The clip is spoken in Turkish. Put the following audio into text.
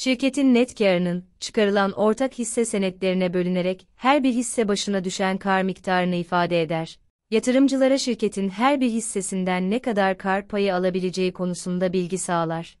Şirketin net karının, çıkarılan ortak hisse senetlerine bölünerek her bir hisse başına düşen kar miktarını ifade eder. Yatırımcılara şirketin her bir hissesinden ne kadar kar payı alabileceği konusunda bilgi sağlar.